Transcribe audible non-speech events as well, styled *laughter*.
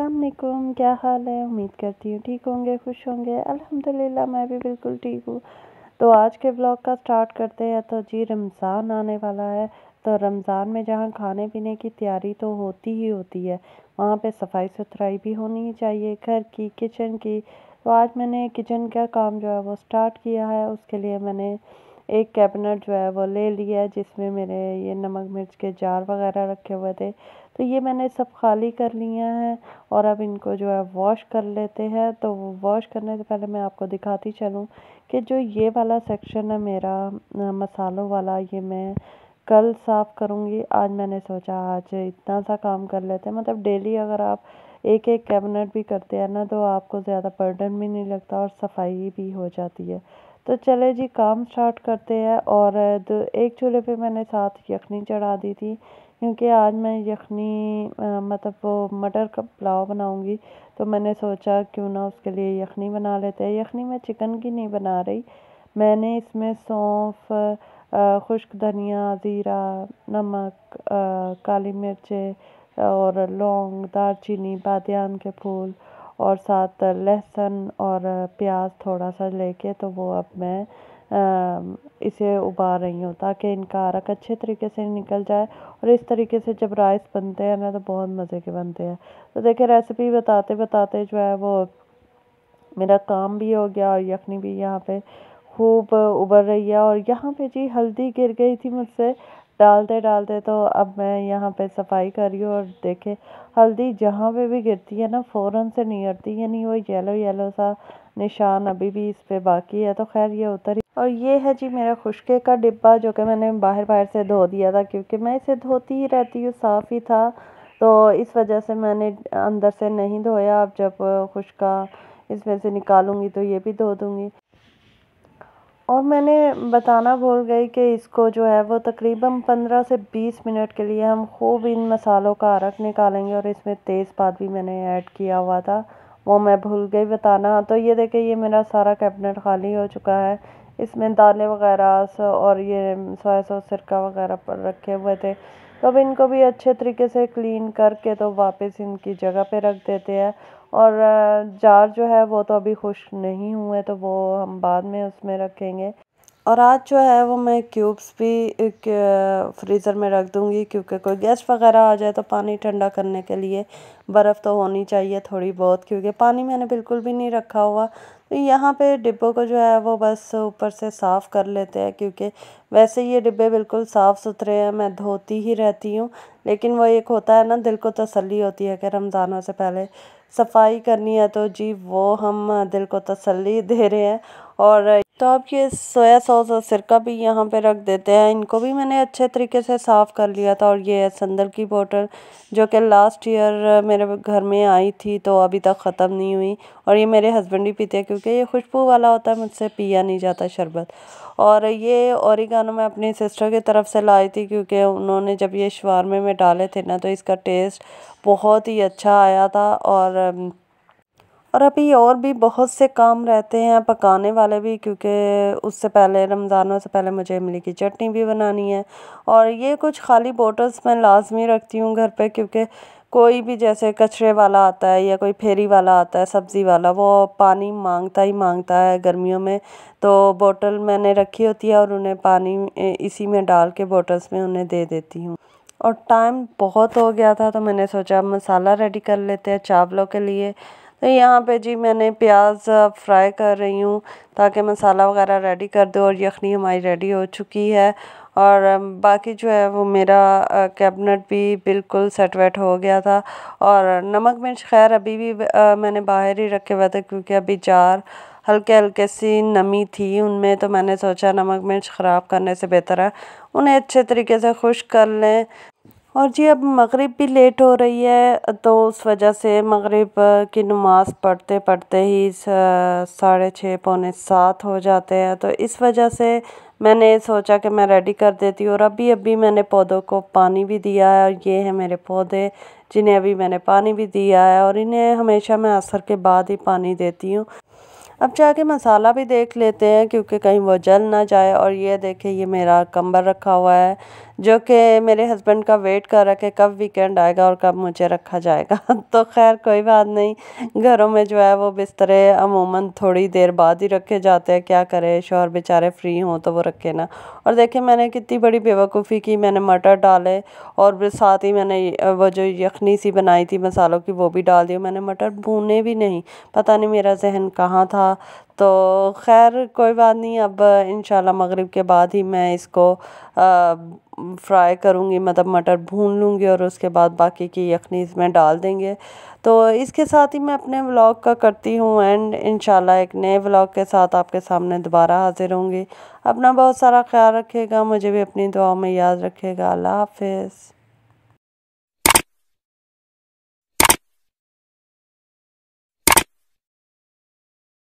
असलकुम क्या हाल है उम्मीद करती हूँ ठीक होंगे खुश होंगे अल्हम्दुलिल्लाह मैं भी बिल्कुल ठीक हूँ तो आज के ब्लॉग का स्टार्ट करते हैं तो जी रमज़ान आने वाला है तो रमज़ान में जहाँ खाने पीने की तैयारी तो होती ही होती है वहाँ पे सफाई सुथराई भी होनी चाहिए घर की किचन की तो आज मैंने किचन का काम जो है वो स्टार्ट किया है उसके लिए मैंने एक कैबिनेट जो है वो ले लिया है जिसमें मेरे ये नमक मिर्च के जार वगैरह रखे हुए थे तो ये मैंने सब खाली कर लिया है और अब इनको जो है वॉश कर लेते हैं तो वॉश करने से पहले मैं आपको दिखाती चलूँ कि जो ये वाला सेक्शन है मेरा मसालों वाला ये मैं कल साफ़ करूँगी आज मैंने सोचा आज इतना सा काम कर लेते हैं मतलब डेली अगर आप एक एक कैबिनेट भी करते हैं ना तो आपको ज़्यादा बर्डन भी नहीं लगता और सफाई भी हो जाती है तो चले जी काम स्टार्ट करते हैं और एक चूल्हे पे मैंने साथ यखनी चढ़ा दी थी क्योंकि आज मैं यखनी मतलब वो मटर का पुलाव बनाऊंगी तो मैंने सोचा क्यों ना उसके लिए यखनी बना लेते हैं यखनी मैं चिकन की नहीं बना रही मैंने इसमें सौंफ खुश्क धनिया ज़ीरा नमक काली मिर्च और लौंग दालचीनी बादियान के फूल और साथ लहसुन और प्याज थोड़ा सा लेके तो वो अब मैं इसे उबाल रही हूँ ताकि इनका अरक अच्छे तरीके से निकल जाए और इस तरीके से जब राइस बनते हैं ना तो बहुत मज़े के बनते हैं तो देखिए रेसिपी बताते बताते जो है वो मेरा काम भी हो गया और यखनी भी यहाँ पे खूब उबर रही है और यहाँ पे जी हल्दी गिर गई थी मुझसे डालते डालते तो अब मैं यहाँ पे सफाई कर रही हूँ और देखे हल्दी जहाँ पे भी गिरती है ना फ़ौरन से नहीं हटती यानी वो येलो येलो सा निशान अभी भी इस पर बाकी है तो खैर ये उतर ही और ये है जी मेरा खुशके का डिब्बा जो कि मैंने बाहर बाहर से धो दिया था क्योंकि मैं इसे धोती ही रहती हूँ साफ़ ही था तो इस वजह से मैंने अंदर से नहीं धोया अब जब खुशका इसमें से निकालूंगी तो ये भी धो दूंगी और मैंने बताना भूल गई कि इसको जो है वो तकरीबन 15 से 20 मिनट के लिए हम खूब इन मसालों का अरक निकालेंगे और इसमें तेज़पात भी मैंने ऐड किया हुआ था वो मैं भूल गई बताना तो ये देखें ये मेरा सारा कैबिनेट खाली हो चुका है इसमें दालें वगैरह और ये सोया सॉस सिरका वगैरह पर रखे हुए थे तो अब इनको भी अच्छे तरीके से क्लीन करके तो वापस इनकी जगह पे रख देते हैं और जार जो है वो तो अभी खुश नहीं हुए तो वो हम बाद में उसमें रखेंगे और आज जो है वो मैं क्यूब्स भी फ्रीज़र में रख दूँगी क्योंकि कोई गेस्ट वगैरह आ जाए तो पानी ठंडा करने के लिए बर्फ़ तो होनी चाहिए थोड़ी बहुत क्योंकि पानी मैंने बिल्कुल भी नहीं रखा हुआ तो यहाँ पे डिब्बों को जो है वो बस ऊपर से साफ कर लेते हैं क्योंकि वैसे ये डिब्बे बिल्कुल साफ़ सुथरे हैं मैं धोती ही रहती हूँ लेकिन वो एक होता है ना दिल को तसल्ली होती है कि रमज़ानों से पहले सफाई करनी है तो जी वो हम दिल को तसल्ली दे रहे हैं और तो आप ये सोया सॉस और सिरका भी यहाँ पे रख देते हैं इनको भी मैंने अच्छे तरीके से साफ़ कर लिया था और ये है संदल की बोतल जो कि लास्ट ईयर मेरे घर में आई थी तो अभी तक ख़त्म नहीं हुई और ये मेरे हस्बैंड ही पीते हैं क्योंकि ये खुशबू वाला होता है मुझसे पिया नहीं जाता शरबत और ये औरिगानो मैं अपनी सिस्टर की तरफ से लाई थी क्योंकि उन्होंने जब ये शवारमे में डाले थे ना तो इसका टेस्ट बहुत ही अच्छा आया था और और अभी और भी बहुत से काम रहते हैं पकाने वाले भी क्योंकि उससे पहले रमज़ानों से पहले मुझे इमली की चटनी भी बनानी है और ये कुछ खाली बोटल्स मैं लाजमी रखती हूँ घर पे क्योंकि कोई भी जैसे कचरे वाला आता है या कोई फेरी वाला आता है सब्ज़ी वाला वो पानी मांगता ही मांगता है गर्मियों में तो बोतल मैंने रखी होती है और उन्हें पानी इसी में डाल के बोटल्स में उन्हें दे देती हूँ और टाइम बहुत हो गया था तो मैंने सोचा मसाला रेडी कर लेते हैं चावलों के लिए तो यहाँ पे जी मैंने प्याज फ्राई कर रही हूँ ताकि मसाला वगैरह रेडी कर दो और यखनी हमारी रेडी हो चुकी है और बाकी जो है वो मेरा कैबिनेट भी बिल्कुल सेट वेट हो गया था और नमक मिर्च खैर अभी भी मैंने बाहर ही रखे हुए थे क्योंकि अभी चार हल्के हल्के सी नमी थी उनमें तो मैंने सोचा नमक मिर्च ख़राब करने से बेहतर है उन्हें अच्छे तरीके से खुश कर लें और जी अब मगरिब भी लेट हो रही है तो उस वजह से मगरिब की नमाज़ पढ़ते पढ़ते ही साढ़े छः पौने सात हो जाते हैं तो इस वजह से मैंने सोचा कि मैं रेडी कर देती हूँ और अभी अभी मैंने पौधों को पानी भी दिया है और ये है मेरे पौधे जिन्हें अभी मैंने पानी भी दिया है और इन्हें हमेशा मैं असर के बाद ही पानी देती हूँ अब जाके मसाला भी देख लेते हैं क्योंकि कहीं वो जल ना जाए और ये देखें ये मेरा कंबर रखा हुआ है जो कि मेरे हस्बैंड का वेट कर रहा है कब वीकेंड आएगा और कब मुझे रखा जाएगा *laughs* तो खैर कोई बात नहीं घरों में जो है वो बिस्तरे अमूमन थोड़ी देर बाद ही रखे जाते हैं क्या करे शोहर बेचारे फ्री हों तो वो रखे ना और देखिए मैंने कितनी बड़ी बेवकूफ़ी की मैंने मटर डाले और साथ ही मैंने वो जो यखनी सी बनाई थी मसालों की वो भी डाल दी मैंने मटर भूने भी नहीं पता नहीं मेरा जहन कहाँ था तो खैर कोई बात नहीं अब इन मगरिब के बाद ही मैं इसको आ, फ्राई करूँगी मतलब मटर भून लूँगी और उसके बाद बाकी की यखनी इसमें डाल देंगे तो इसके साथ ही मैं अपने व्लॉग का करती हूँ एंड इन एक नए व्लॉग के साथ आपके सामने दोबारा हाजिर होंगी अपना बहुत सारा ख्याल रखेगा मुझे भी अपनी दुआ में याद रखेगा अल्लाह हाफिज़